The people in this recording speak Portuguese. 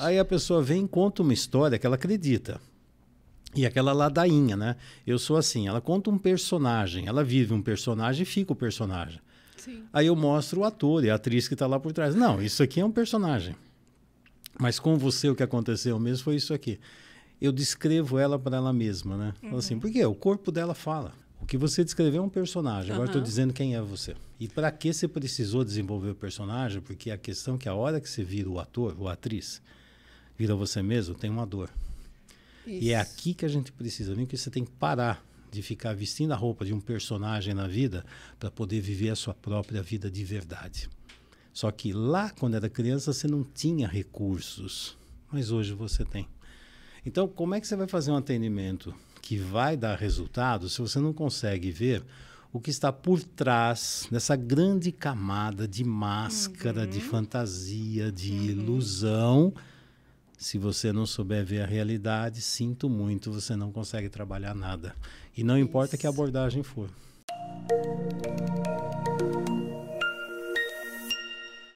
Aí a pessoa vem e conta uma história que ela acredita. E aquela ladainha, né? Eu sou assim, ela conta um personagem, ela vive um personagem e fica o personagem. Sim. Aí eu mostro o ator e a atriz que está lá por trás. Não, isso aqui é um personagem. Mas com você o que aconteceu mesmo foi isso aqui. Eu descrevo ela para ela mesma, né? Assim, uhum. Assim, porque o corpo dela fala. O que você descreveu é um personagem. Agora estou uhum. dizendo quem é você. E para que você precisou desenvolver o personagem? Porque a questão é que a hora que você vira o ator ou atriz, vira você mesmo, tem uma dor. Isso. E é aqui que a gente precisa vir, que você tem que parar de ficar vestindo a roupa de um personagem na vida para poder viver a sua própria vida de verdade. Só que lá, quando era criança, você não tinha recursos, mas hoje você tem. Então, como é que você vai fazer um atendimento que vai dar resultado se você não consegue ver o que está por trás dessa grande camada de máscara, uhum. de fantasia, de uhum. ilusão? Se você não souber ver a realidade, sinto muito, você não consegue trabalhar nada. E não importa Isso. que abordagem for.